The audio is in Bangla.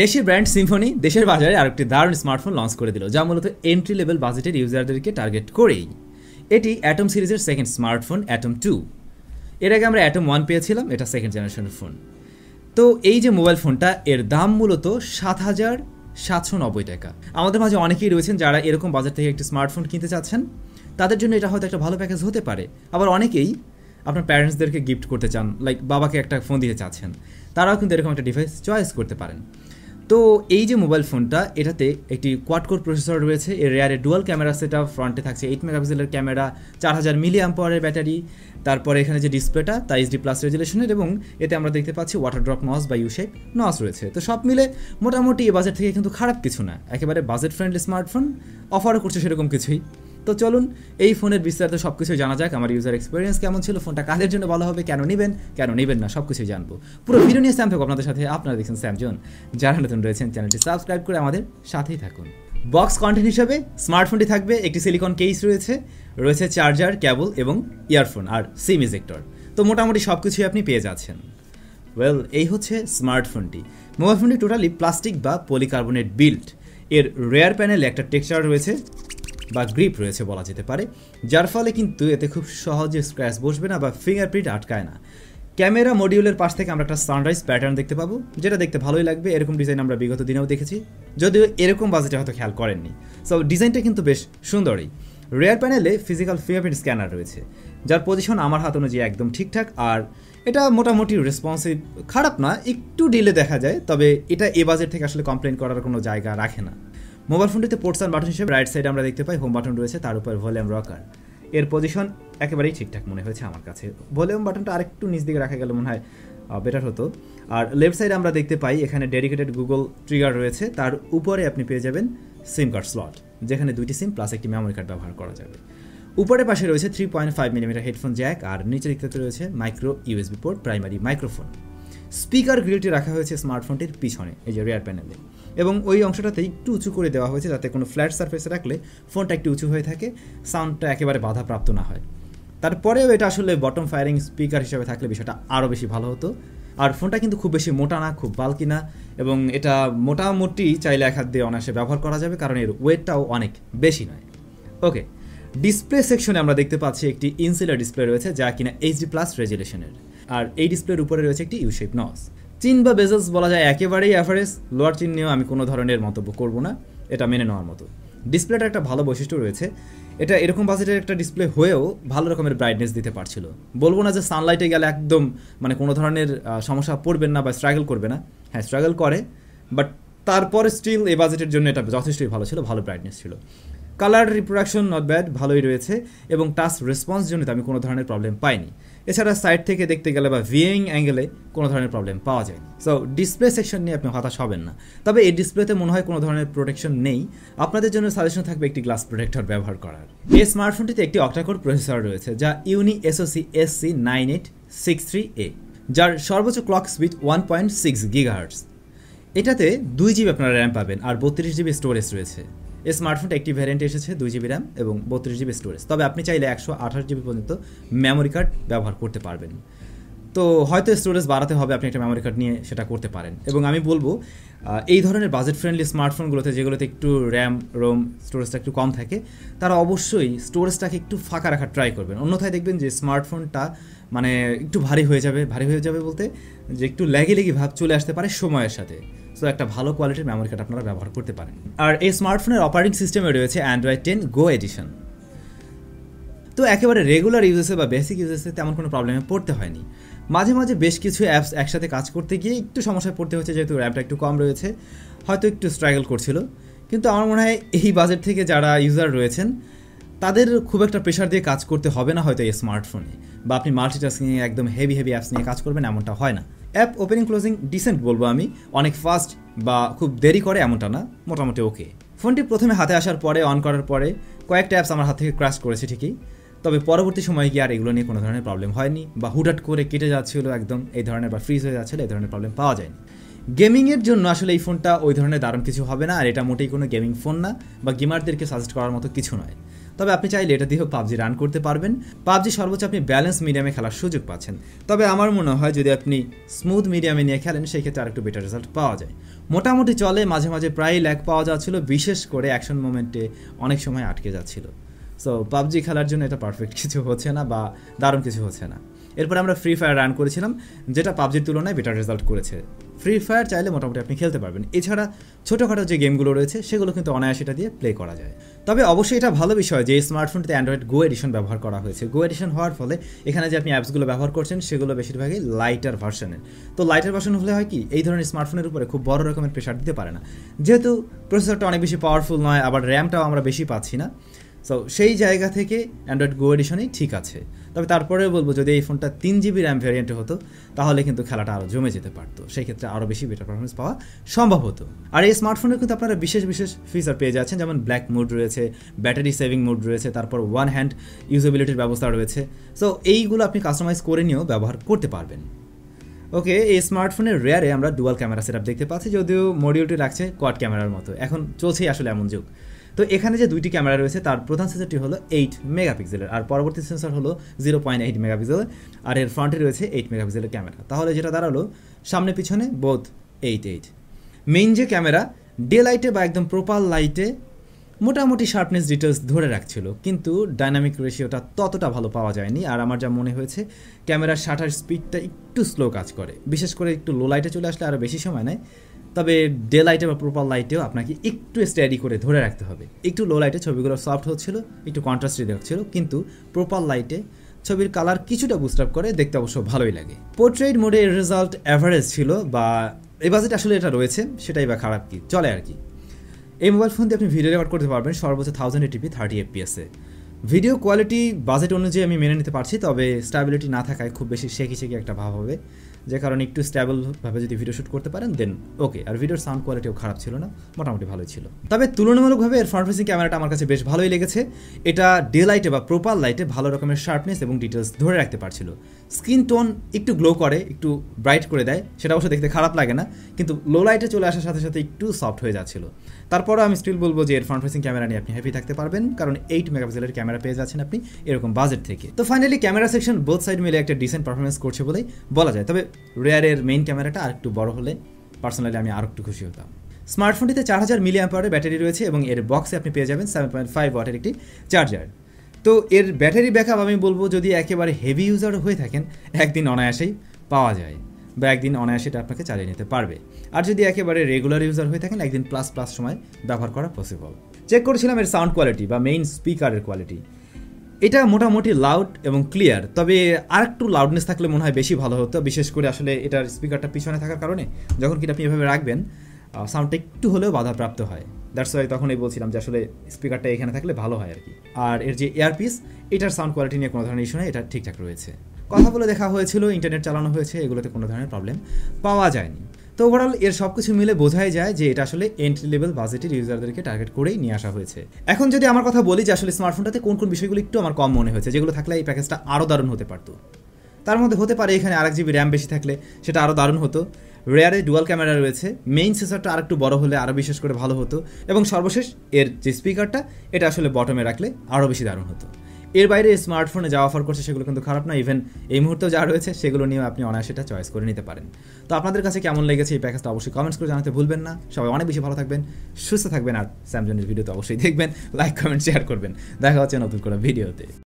দেশি ব্র্যান্ড সিম্ফনি দেশের বাজারে আরেকটি দারুণ স্মার্টফোন লঞ্চ করে দিল যা মূলত এন্ট্রি লেভেল বাজেটের ইউজারদেরকে টার্গেট করেই এটি অ্যাটম সিরিজের সেকেন্ড স্মার্টফোন অ্যাটম টু এর আগে আমরা অ্যাটম ওয়ান পেয়েছিলাম এটা সেকেন্ড জেনারেশনের ফোন তো এই যে মোবাইল ফোনটা এর দাম মূলত সাত হাজার সাতশো নব্বই টাকা আমাদের মাঝে অনেকেই রয়েছেন যারা এরকম বাজার থেকে একটি স্মার্টফোন কিনতে চাচ্ছেন তাদের জন্য এটা হয়তো একটা ভালো প্যাকেজ হতে পারে আবার অনেকেই আপনার প্যারেন্টসদেরকে গিফট করতে চান লাইক বাবাকে একটা ফোন দিতে চাচ্ছেন তারাও কিন্তু এরকম একটা ডিভাইস চয়েস করতে পারেন তো এই যে মোবাইল ফোনটা এটাতে একটি কোয়াডকোর প্রসেসর রয়েছে এর রেয়ারে ডুয়াল ক্যামেরা সেট আপ ফ্রন্টে থাকছে এইট মেগাপিক্সেলের ক্যামেরা চার হাজার মিলি অ্যাম্পাওয়ারের ব্যাটারি তারপরে এখানে যে ডিসপ্লেটা তা এইচডি প্লাস রেজুলেশনের এবং এতে আমরা দেখতে পাচ্ছি ওয়াটার ড্রপ নস বা ইউশেপ নস রয়েছে তো সব মিলে মোটামুটি এই বাজেট থেকে কিন্তু খারাপ কিছু না একেবারে বাজেট ফ্রেন্ডলি স্মার্টফোন অফারও করছে সেরকম কিছুই তো চলুন এই ফোনের বিস্তারিত সব কিছু জানা যাক আমার ইউজার এক্সপিরিয়েন্স কেমন ছিল ফোনটা কাদের জন্য ভালো হবে কেন নেবেন কেন নেবেন না সব কিছু জানবো পুরো ভিডিও নিয়ে স্যামথক আপনাদের সাথে আপনারা দেখছেন স্যামজন যারা নতুন রয়েছেন চ্যানেলটি সাবস্ক্রাইব করে আমাদের সাথেই থাকুন বক্স কন্টেন্ট হিসাবে স্মার্টফোনটি থাকবে একটি সিলিকন কেস রয়েছে রয়েছে চার্জার ক্যাবল এবং ইয়ারফোন আর সিম ইজেক্টর তো মোটামুটি সব কিছুই আপনি পেয়ে যাচ্ছেন ওয়েল এই হচ্ছে স্মার্টফোনটি মোবাইল ফোনটি টোটালি প্লাস্টিক বা পলিকার্বনেট বিল্ট এর রেয়ার প্যানেলে একটা টেক্সচার রয়েছে বা গ্রিপ রয়েছে বলা যেতে পারে যার ফলে কিন্তু এতে খুব সহজে স্ক্র্যাচ বসবে না বা ফিঙ্গারপ্রিন্ট আটকায় না ক্যামেরা মডিউলের পাশ থেকে আমরা একটা সানরাইজ প্যাটার্ন দেখতে পাবো যেটা দেখতে ভালোই লাগবে এরকম ডিজাইন আমরা বিগত দিনেও দেখেছি যদিও এরকম বাজেটে হয়তো খেয়াল করেননি সো ডিজাইনটা কিন্তু বেশ সুন্দরই রেয়ার প্যানেলে ফিজিক্যাল ফিঙ্গারপ্রিন্ট স্ক্যানার রয়েছে যার পজিশন আমার হাত অনুযায়ী একদম ঠিকঠাক আর এটা মোটামুটি রেসপন্সিভ খারাপ না একটু ডিলে দেখা যায় তবে এটা এ বাজেট থেকে আসলে কমপ্লেন করার কোনো জায়গা রাখে না মোবাইল ফোনটিতে পোর্টস অন বাটন হিসেবে রাইট সাইডে আমরা দেখতে পাই হোম বাটন রয়েছে তার উপর ভলিউম রকার এর পজিশন একেবারেই ঠিকঠাক মনে হয়েছে আমার কাছে ভলিউম বাটনটা আরেকটু নিচ দিকে রাখা গেলে মনে হয় বেটার হতো আর লেফট সাইডে আমরা দেখতে পাই এখানে ডেডিকেটেড গুগল ট্রিগার রয়েছে তার উপরে আপনি পেয়ে যাবেন সিম কার্ড স্লট যেখানে দুইটি সিম প্লাস একটি মেমোরি কার্ড ব্যবহার করা যাবে উপরে পাশে রয়েছে three point five millimetre headphone jack আর নিচের থেকে রয়েছে micro USB port primary microphone speaker গ্রিলটি রাখা হয়েছে স্মার্টফোনটির পিছনে এই যে রেয়ার প্যানেলে এবং ওই অংশটাতে একটু উঁচু করে দেওয়া হয়েছে যাতে কোনো ফ্ল্যাট সারফেসে রাখলে ফোনটা একটু উঁচু হয়ে থাকে সাউন্ডটা একেবারে বাধাপ্রাপ্ত না হয় তারপরেও এটা আসলে বটম ফায়ারিং স্পিকার হিসেবে থাকলে বিষয়টা আরও বেশি ভালো হতো আর ফোনটা কিন্তু খুব বেশি মোটা না খুব বালকি না এবং এটা মোটামুটি চাইলে এক হাত দিয়ে অনায়াসে ব্যবহার করা যাবে কারণ এর ওয়েটটাও অনেক বেশি নয় ওকে ডিসপ্লে সেকশনে আমরা দেখতে পাচ্ছি একটি ইনসিলার ডিসপ্লে রয়েছে যা কিনা এইচডি প্লাস রেজুলেশনের আর এই ডিসপ্লের উপরে রয়েছে একটি ইউশেপ নস চীন বা বেজেলস বলা যায় একেবারেই অ্যাভারেজ লোয়ার চীন নিয়েও আমি কোনো ধরনের মন্তব্য করব না এটা মেনে নেওয়ার মতো ডিসপ্লেটার একটা ভালো বৈশিষ্ট্য রয়েছে এটা এরকম বাজেটের একটা ডিসপ্লে হয়েও ভালো রকমের ব্রাইটনেস দিতে পারছিল বলবো না যে সানলাইটে গেলে একদম মানে কোনো ধরনের সমস্যা পড়বেন না বা স্ট্রাগল করবে না হ্যাঁ স্ট্রাগল করে বাট তারপরে স্টিল এই বাজেটের জন্য এটা যথেষ্টই ভালো ছিল ভালো ব্রাইটনেস ছিল কালার রিপ্রোডাকশন নট ব্যাড ভালোই রয়েছে এবং টাচ রেসপন্স জন্যতে আমি কোনো ধরনের প্রবলেম পাইনি এছাড়া সাইড থেকে দেখতে গেলে বা ভিউইং অ্যাঙ্গেলে কোনো ধরনের প্রবলেম পাওয়া যায়নি সো ডিসপ্লে সেকশন নিয়ে আপনি হতাশ হবেন না তবে এই ডিসপ্লেতে মনে হয় কোনো ধরনের প্রোটেকশন নেই আপনাদের জন্য সাজেশন থাকবে একটি গ্লাস প্রোটেক্টর ব্যবহার করার এই স্মার্টফোনটিতে একটি অক্টাকোর প্রসেসর রয়েছে যা Unisoc SC nine eight six three A যার সর্বোচ্চ clock speed one point six gigahertz এটাতে দুই জিবি আপনারা র্যাম পাবেন আর বত্রিশ জিবি স্টোরেজ রয়েছে এই স্মার্টফোনটা একটি ভ্যারিয়েন্ট এসেছে দুই জিবি র্যাম এবং বত্রিশ জিবি স্টোরেজ তবে আপনি চাইলে একশো আঠাশ জিবি পর্যন্ত মেমোরি কার্ড ব্যবহার করতে পারবেন তো হয়তো স্টোরেজ বাড়াতে হবে আপনি একটা মেমোরি কার্ড নিয়ে সেটা করতে পারেন এবং আমি বলবো এই ধরনের বাজেট ফ্রেন্ডলি স্মার্টফোনগুলোতে যেগুলোতে একটু র্যাম রোম স্টোরেজটা একটু কম থাকে তারা অবশ্যই স্টোরেজটাকে একটু ফাঁকা রাখার ট্রাই করবেন অন্যথায় দেখবেন যে স্মার্টফোনটা মানে একটু ভারী হয়ে যাবে ভারী হয়ে যাবে বলতে যে একটু লেগে লেগে ভাব চলে আসতে পারে সময়ের সাথে সো একটা ভালো কোয়ালিটির মেমোরি কার্ড আপনারা ব্যবহার করতে পারেন আর এই স্মার্টফোনের অপারেটিং সিস্টেমে রয়েছে অ্যান্ড্রয়েড টেন গো এডিশন তো একেবারে রেগুলার ইউজেসে বা বেসিক ইউজেসে তেমন কোনো প্রবলেমে পড়তে হয়নি মাঝে মাঝে বেশ কিছু অ্যাপস একসাথে কাজ করতে গিয়ে একটু সমস্যায় পড়তে হচ্ছে যেহেতু র্যামটা একটু কম রয়েছে হয়তো একটু স্ট্রাগল করছিল কিন্তু আমার মনে হয় এই বাজেট থেকে যারা ইউজার রয়েছেন তাদের খুব একটা প্রেশার দিয়ে কাজ করতে হবে না হয়তো এই স্মার্টফোনে বা আপনি মাল্টিটাস্কিংয়ে একদম হেভি হেভি অ্যাপস নিয়ে কাজ করবেন এমনটা হয় না অ্যাপ ওপেনিং ক্লোজিং ডিসেন্ট বলবো আমি অনেক ফাস্ট বা খুব দেরি করে এমনটা না মোটামুটি ওকে ফোনটি প্রথমে হাতে আসার পরে অন করার পরে কয়েকটা অ্যাপস আমার হাত থেকে ক্রাশ করেছে ঠিকই তবে পরবর্তী সময়ে গিয়ে আর এগুলো নিয়ে কোনো ধরনের প্রবলেম হয়নি বা হুটহাট করে কেটে যাচ্ছিল একদম এই ধরনের বা ফ্রিজ হয়ে যাচ্ছিলো এই ধরনের প্রবলেম পাওয়া যায়নি গেমিংয়ের জন্য আসলে এই ফোনটা ওই ধরনের দারুণ কিছু হবে না আর এটা মোটেই কোনো গেমিং ফোন না বা গেমারদেরকে সাজেস্ট করার মতো কিছু নয় তবে আপনি চাইলে এটা দিয়েও পাবজি রান করতে পারবেন পাবজি সর্বোচ্চ আপনি ব্যালেন্স মিডিয়ামে খেলার সুযোগ পাচ্ছেন তবে আমার মনে হয় যদি আপনি স্মুথ মিডিয়ামে নিয়ে খেলেন সেক্ষেত্রে আরেকটু বেটার রেজাল্ট পাওয়া যায় মোটামুটি চলে মাঝে মাঝে প্রায় ল্যাক পাওয়া যাচ্ছিল বিশেষ করে অ্যাকশন মোমেন্টে অনেক সময় আটকে যাচ্ছিল সো পাবজি খেলার জন্য এটা পারফেক্ট কিছু হচ্ছে না বা দারুণ কিছু হচ্ছে না এরপর আমরা ফ্রি ফায়ার রান করেছিলাম যেটা পাবজির তুলনায় বেটার রেজাল্ট করেছে ফ্রি ফায়ার চাইলে মোটামুটি আপনি খেলতে পারবেন এছাড়া ছোটোখাটো যে গেমগুলো রয়েছে সেগুলো কিন্তু অনায়াসে এটা দিয়ে প্লে করা যায় তবে অবশ্যই এটা ভালো বিষয় যে স্মার্টফোনটিতে অ্যান্ড্রয়েড গো এডিশন ব্যবহার করা হয়েছে গো এডিশন হওয়ার ফলে এখানে যে আপনি অ্যাপসগুলো ব্যবহার করছেন সেগুলো বেশিরভাগই লাইটার ভার্সনের তো লাইটার ভার্সন হলে হয় কি এই ধরনের স্মার্টফোনের উপরে খুব বড় রকমের প্রেশার দিতে পারে না যেহেতু প্রসেসরটা অনেক বেশি পাওয়ারফুল নয় আবার র্যামটাও আমরা বেশি পাচ্ছি না সো সেই জায়গা থেকে অ্যান্ড্রয়েড গো এডিশনই ঠিক আছে তবে তারপরে বলবো যদি এই ফোনটা তিন জিবি র্যাম ভ্যারিয়েন্টে হতো তাহলে কিন্তু খেলাটা আরও জমে যেতে পারতো সেই ক্ষেত্রে আরও বেশি বেটার পারফরমেন্স পাওয়া সম্ভব হতো আর এই স্মার্টফোনে কিন্তু আপনারা বিশেষ বিশেষ ফিচার পেয়ে যাচ্ছেন যেমন ব্ল্যাক মোড রয়েছে ব্যাটারি সেভিং মোড রয়েছে তারপর ওয়ান হ্যান্ড ইউজেবিলিটির ব্যবস্থা রয়েছে সো এইগুলো আপনি কাস্টমাইজ করে নিয়েও ব্যবহার করতে পারবেন ওকে এই স্মার্টফোনের রেয়ারে আমরা ডুয়াল ক্যামেরা সেট দেখতে পাচ্ছি যদিও মডিউলটি রাখছে কোয়াড ক্যামেরার মতো এখন চলছেই আসলে এমন যুগ তো এখানে যে দুইটি ক্যামেরা রয়েছে তার প্রধান সেন্সরটি হলো এইট মেগাপিক্সেলের আর পরবর্তী সেন্সর হলো জিরো পয়েন্ট এইট মেগাপিক্সেল আর এর ফ্রন্টে রয়েছে এইট মেগাপিক্সেলের ক্যামেরা তাহলে যেটা দাঁড়ালো সামনে পিছনে বোধ এইট এইট মেইন যে ক্যামেরা ডে লাইটে বা একদম প্রপার লাইটে মোটামুটি শার্পনেস ডিটেলস ধরে রাখছিল কিন্তু ডাইনামিক রেশিওটা ততটা ভালো পাওয়া যায়নি আর আমার যা মনে হয়েছে ক্যামেরার শাটার স্পিডটা একটু স্লো কাজ করে বিশেষ করে একটু লো লাইটে চলে আসলে আরও বেশি সময় নেয় তবে ডে লাইটে বা প্রপার লাইটেও আপনাকে একটু স্টাডি করে ধরে রাখতে হবে একটু লো লাইটে ছবিগুলো সফট হচ্ছিল একটু কন্ট্রাস্টে দেখছিল কিন্তু প্রপার লাইটে ছবির কালার কিছুটা বুস্ট আপ করে দেখতে অবশ্য ভালোই লাগে পোর্ট্রেট মোডে এর রেজাল্ট অ্যাভারেজ ছিল বা এই বাজেট আসলে এটা রয়েছে সেটাই বা খারাপ কি চলে আর কি এই মোবাইল ফোন দিয়ে আপনি ভিডিও রেকর্ড করতে পারবেন সর্বোচ্চ থাউজেন্ড এটিপি থার্টি এফপিএসে ভিডিও কোয়ালিটি বাজেট অনুযায়ী আমি মেনে নিতে পারছি তবে স্ট্যাবিলিটি না থাকায় খুব বেশি শেখি শেখি একটা ভাব হবে যে কারণে একটু স্ট্যাবলভাবে যদি ভিডিও শ্যুট করতে পারেন দেন ওকে আর ভিডিওর সাউন্ড কোয়ালিটিও খারাপ ছিল না মোটামুটি ভালোই ছিল তবে তুলনামূলকভাবে এর ফ্রন্ট ফেসিং ক্যামেরাটা আমার কাছে বেশ ভালোই লেগেছে এটা ডে লাইটে বা প্রপার লাইটে ভালো রকমের শার্পনেস এবং ডিটেলস ধরে রাখতে পারছিল স্কিন টোন একটু গ্লো করে একটু ব্রাইট করে দেয় সেটা অবশ্য দেখতে খারাপ লাগে না কিন্তু লো লাইটে চলে আসার সাথে সাথে একটু সফট হয়ে যাচ্ছিল তারপরও আমি স্টিল বলবো যে এর ফ্রন্ট ফেসিং ক্যামেরা নিয়ে আপনি হ্যাপি থাকতে পারবেন কারণ এইট মেগাপিক্সেলের ক্যামেরা ক্যামেরা পেয়ে যাচ্ছেন আপনি এরকম বাজেট থেকে তো finally camera section both side মিলে একটা ডিসেন্ট পারফরমেন্স করছে বলেই বলা যায় তবে রেয়ারের মেইন ক্যামেরাটা আর একটু বড় হলে পার্সোনালি আমি আর একটু খুশি হতাম স্মার্টফোনটিতে চার হাজার মিলি অ্যাম্পারের ব্যাটারি রয়েছে এবং এর বক্সে আপনি পেয়ে যাবেন সেভেন পয়েন্ট ফাইভ ওয়াটের একটি চার্জার তো এর ব্যাটারি ব্যাকআপ আমি বলবো যদি একেবারে হেভি ইউজার হয়ে থাকেন একদিন অনায়াসেই পাওয়া যায় বা একদিন অনায়াসে এটা আপনাকে চালিয়ে নিতে পারবে আর যদি একেবারে রেগুলার ইউজার হয়ে থাকেন একদিন প্লাস প্লাস সময় ব্যবহার করা পসিবল চেক করেছিলাম এর সাউন্ড কোয়ালিটি বা মেইন স্পিকারের কোয়ালিটি এটা মোটামুটি লাউড এবং ক্লিয়ার তবে আর একটু লাউডনেস থাকলে মনে হয় বেশি ভালো হতো বিশেষ করে আসলে এটার স্পিকারটা পিছনে থাকার কারণে যখন কি আপনি এভাবে রাখবেন সাউন্ডটা একটু হলেও বাধাপ্রাপ্ত হয় দ্যাটস ওয়াই তখনই বলছিলাম যে আসলে স্পিকারটা এখানে থাকলে ভালো হয় আর কি আর এর যে এয়ারপিস এটার সাউন্ড কোয়ালিটি নিয়ে কোনো ধরনের ইস্যু নেই এটা ঠিকঠাক রয়েছে কথা বলে দেখা হয়েছিল ইন্টারনেট চালানো হয়েছে এগুলোতে কোনো ধরনের প্রবলেম পাওয়া যায়নি তো ওভারঅল এর সব কিছু মিলে বোঝাই যায় যে এটা আসলে এন্ট্রি লেভেল বাজেটের ইউজারদেরকে টার্গেট করেই নিয়ে আসা হয়েছে এখন যদি আমার কথা বলি যে আসলে স্মার্টফোনটাতে কোন কোন বিষয়গুলো একটু আমার কম মনে হয়েছে যেগুলো থাকলে এই প্যাকেজটা আরও দারুণ হতে পারতো তার মধ্যে হতে পারে এখানে আরেক জিবি র্যাম বেশি থাকলে সেটা আরও দারুণ হতো রেয়ারে ডুয়াল ক্যামেরা রয়েছে মেইন আর আরেকটু বড় হলে আরও বিশেষ করে ভালো হতো এবং সর্বশেষ এর যে স্পিকারটা এটা আসলে বটমে রাখলে আরও বেশি দারুণ হতো এর বাইরে স্মার্টফোনে যা অফার করছে সেগুলো কিন্তু খারাপ না ইভেন এই মুহূর্তেও যা রয়েছে সেগুলো নিয়েও আপনি অনায়াসে এটা চয়েস করে নিতে পারেন তো আপনাদের কাছে কেমন লেগেছে এই প্যাকেজটা অবশ্যই কমেন্টস করে জানাতে ভুলবেন না সবাই অনেক বেশি ভালো থাকবেন সুস্থ থাকবেন আর স্যামসংয়ের ভিডিও তো অবশ্যই দেখবেন লাইক কমেন্ট শেয়ার করবেন দেখা হচ্ছে নতুন কোনো ভিডিওতে